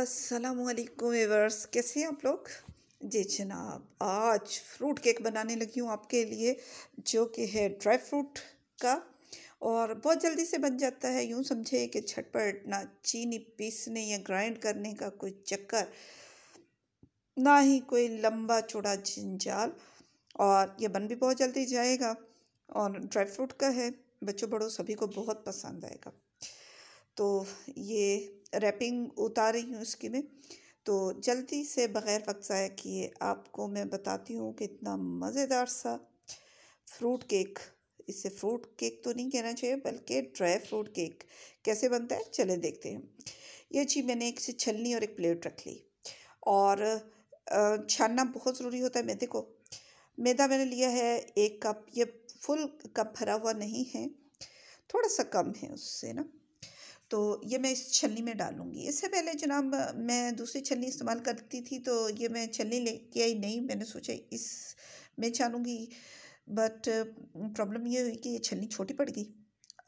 वालेकुम एवर्स कैसे हैं आप लोग जी जनाब आज फ्रूट केक बनाने लगी हूँ आपके लिए जो कि है ड्राई फ्रूट का और बहुत जल्दी से बन जाता है यूँ समझे कि छटपट ना चीनी पीसने या ग्राइंड करने का कोई चक्कर ना ही कोई लंबा चौड़ा जंजाल और ये बन भी बहुत जल्दी जाएगा और ड्राई फ्रूट का है बच्चों बड़ों सभी को बहुत पसंद आएगा तो ये रैपिंग उतार रही हूँ इसकी मैं तो जल्दी से बग़ैर वक्त ज़ाया किए आपको मैं बताती हूँ कि इतना मज़ेदार सा फ्रूट केक इसे फ्रूट केक तो नहीं कहना चाहिए बल्कि ड्राई फ्रूट केक कैसे बनता है चले देखते हैं ये जी मैंने एक से छलनी और एक प्लेट रख ली और छानना बहुत ज़रूरी होता है मैदे को मैदा मैंने लिया है एक कप ये फुल कप भरा हुआ नहीं है थोड़ा सा कम है उससे ना तो ये मैं इस छलनी में डालूँगी इससे पहले जनाब मैं दूसरी छलनी इस्तेमाल करती थी तो ये मैं छलनी लेके आई नहीं मैंने सोचा इस में छालूँगी बट प्रॉब्लम ये हुई कि ये छलनी छोटी पड़ गई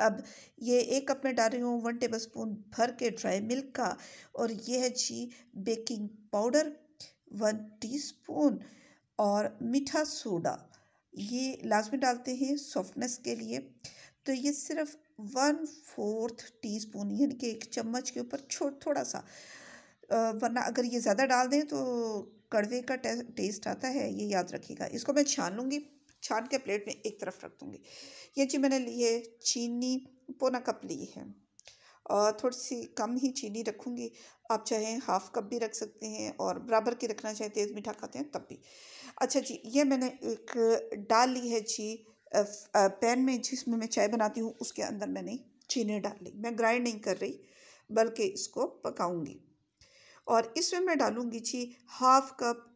अब ये एक कप में डाल रही हूँ वन टेबल स्पून भर के ड्राई मिल्क का और ये है जी बेकिंग पाउडर वन स्पून और मीठा सोडा ये लाजमी डालते हैं सॉफ्टनेस के लिए तो ये सिर्फ वन फोर्थ टीस्पून यानी कि एक चम्मच के ऊपर छोट थोड़ा सा वरना अगर ये ज़्यादा डाल दें तो कड़वे का टे, टेस्ट आता है ये याद रखिएगा इसको मैं छान लूँगी छान के प्लेट में एक तरफ रख दूँगी ये जी मैंने ली है चीनी पौना कप ली है और थोड़ी सी कम ही चीनी रखूँगी आप चाहें हाफ़ कप भी रख सकते हैं और बराबर की रखना चाहें तेज़ मीठा खाते हैं तब भी अच्छा जी ये मैंने एक डाल ली है जी पैन में जिसमें मैं चाय बनाती हूँ उसके अंदर मैंने चीनी डाल ली मैं ग्राइंड नहीं कर रही बल्कि इसको पकाऊंगी और इसमें मैं डालूंगी जी हाफ कप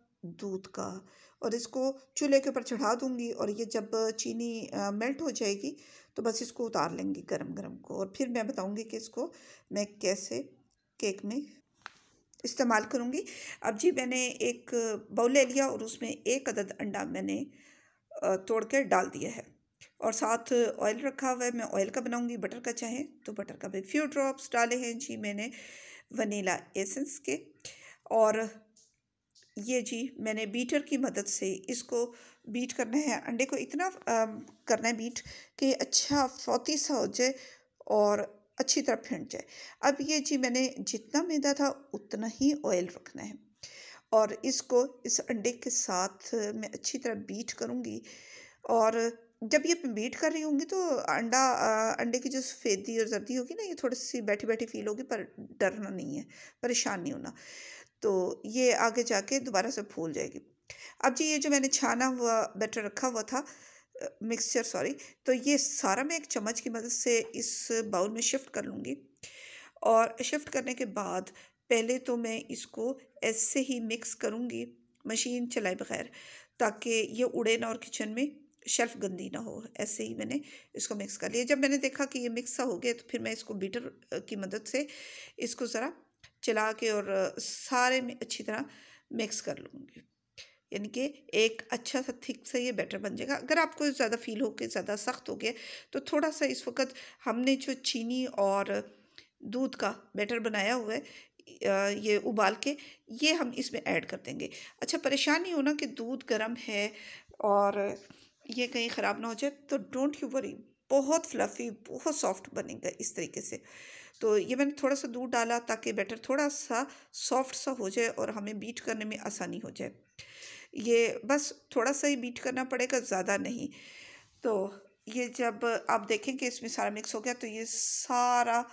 दूध का और इसको चूल्हे के ऊपर चढ़ा दूंगी और ये जब चीनी मेल्ट हो जाएगी तो बस इसको उतार लेंगी गरम गरम को और फिर मैं बताऊंगी कि इसको मैं कैसे केक में इस्तेमाल करूंगी अब जी मैंने एक बाउल ले लिया और उसमें एक अदद अंडा मैंने तोड़ कर डाल दिया है और साथ ऑयल रखा हुआ है मैं ऑयल का बनाऊंगी बटर का चाहे तो बटर का भी फ्यू ड्रॉप्स डाले हैं जी मैंने वनीला एसेंस के और ये जी मैंने बीटर की मदद से इसको बीट करना है अंडे को इतना आ, करना है बीट कि अच्छा फौती सा हो जाए और अच्छी तरह फेंट जाए अब ये जी मैंने जितना मैदा था उतना ही ऑयल रखना है और इसको इस अंडे के साथ मैं अच्छी तरह बीट करूँगी और जब ये बीट कर रही होंगी तो अंडा अंडे की जो सफ़ेदी और जर्दी होगी ना ये थोड़ी सी बैठी बैठी फील होगी पर डरना नहीं है परेशान नहीं होना तो ये आगे जाके दोबारा से फूल जाएगी अब जी ये जो मैंने छाना हुआ बैटर रखा हुआ था मिक्सचर सॉरी तो ये सारा मैं एक चम्मच की मदद से इस बाउल में शिफ्ट कर लूँगी और शिफ्ट करने के बाद पहले तो मैं इसको ऐसे ही मिक्स करूँगी मशीन चलाए बगैर ताकि ये उड़े ना और किचन में शेल्फ़ गंदी ना हो ऐसे ही मैंने इसको मिक्स कर लिया जब मैंने देखा कि ये मिक्स हो गया तो फिर मैं इसको बीटर की मदद से इसको ज़रा चला के और सारे में अच्छी तरह मिक्स कर लूँगी यानी कि एक अच्छा सा थिक सा ये बैटर बन जाएगा अगर आपको ज़्यादा फील हो के ज़्यादा सख्त हो गया तो थोड़ा सा इस वक्त हमने जो चीनी और दूध का बैटर बनाया हुआ है ये उबाल के ये हम इसमें ऐड कर देंगे अच्छा परेशान ही होना कि दूध गर्म है और ये कहीं ख़राब ना हो जाए तो डोंट यू वरी बहुत फ्लफ़ी बहुत सॉफ्ट बनेगा इस तरीके से तो ये मैंने थोड़ा सा दूध डाला ताकि बैटर थोड़ा सा सॉफ्ट सा हो जाए और हमें बीट करने में आसानी हो जाए ये बस थोड़ा सा ही बीट करना पड़ेगा ज़्यादा नहीं तो ये जब आप देखें कि इसमें सारा मिक्स हो गया तो ये सारा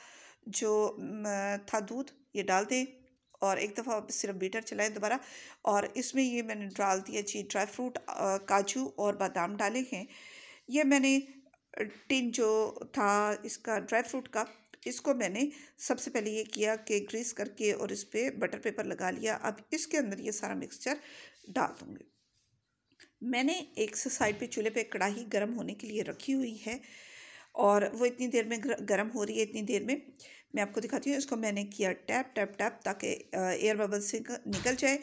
जो था दूध ये डाल दें और एक दफ़ा सिर्फ बीटर चलाएं दोबारा और इसमें ये मैंने डाल दिया जी ड्राई फ्रूट काजू और बादाम डाले हैं ये मैंने टिन जो था इसका ड्राई फ्रूट का इसको मैंने सबसे पहले ये किया कि ग्रीस करके और इस पर बटर पेपर लगा लिया अब इसके अंदर ये सारा मिक्सचर डाल दूँगी मैंने एक साइड पे चूल्हे पे कढ़ाई गर्म होने के लिए रखी हुई है और वो इतनी देर में गर्म हो रही है इतनी देर में मैं आपको दिखाती हूँ इसको मैंने किया टैप टैप टैप ताकि एयर बबल से निकल जाए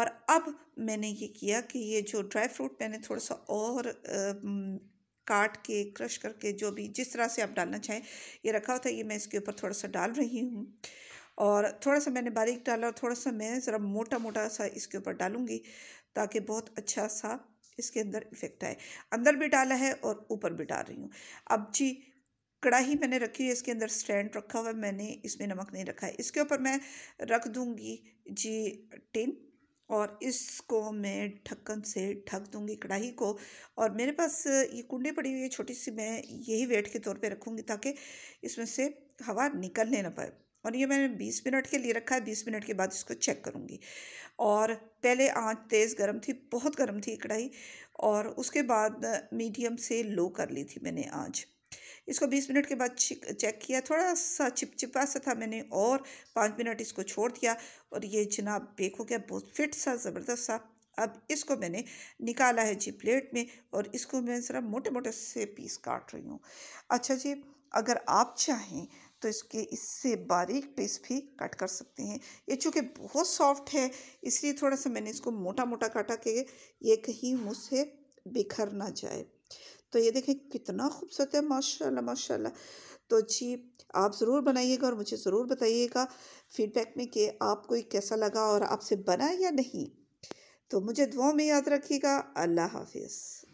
और अब मैंने ये किया कि ये जो ड्राई फ्रूट मैंने थोड़ा सा और आ, काट के क्रश करके जो भी जिस तरह से आप डालना चाहें ये रखा होता है ये मैं इसके ऊपर थोड़ा सा डाल रही हूँ और थोड़ा सा मैंने बारीक डाला और थोड़ा सा मैं ज़रा मोटा मोटा सा इसके ऊपर डालूँगी ताकि बहुत अच्छा सा इसके अंदर इफेक्ट आए अंदर भी डाला है और ऊपर भी डाल रही हूँ अब जी कढ़ाई मैंने रखी है इसके अंदर स्टैंड रखा हुआ है मैंने इसमें नमक नहीं रखा है इसके ऊपर मैं रख दूँगी जी टिन और इसको मैं ढक्कन से ढक दूंगी कढ़ाई को और मेरे पास ये कुंडी पड़ी हुई है छोटी सी मैं यही वेट के तौर पे रखूँगी ताकि इसमें से हवा निकलने ना पाए और ये मैंने बीस मिनट के लिए रखा है बीस मिनट के बाद इसको चेक करूँगी और पहले आँच तेज़ गर्म थी बहुत गर्म थी कढ़ाई और उसके बाद मीडियम से लो कर ली थी मैंने आँच इसको बीस मिनट के बाद चेक किया थोड़ा सा चिपचिपा सा था मैंने और पाँच मिनट इसको छोड़ दिया और ये जनाब बेक हो गया बहुत फिट सा ज़बरदस्त सा अब इसको मैंने निकाला है जी प्लेट में और इसको मैं ज़रा मोटे मोटे से पीस काट रही हूँ अच्छा जी अगर आप चाहें तो इसके इससे बारीक पीस भी कट कर सकते हैं ये चूँकि बहुत सॉफ्ट है इसलिए थोड़ा सा मैंने इसको मोटा मोटा काटा कि ये कहीं मुझसे बिखर ना जाए तो ये देखें कितना खूबसूरत है माशाल्लाह माशाल्लाह तो जी आप ज़रूर बनाइएगा और मुझे ज़रूर बताइएगा फीडबैक में कि आपको कैसा लगा और आपसे बना या नहीं तो मुझे दुआ में याद रखिएगा अल्लाह हाफिज़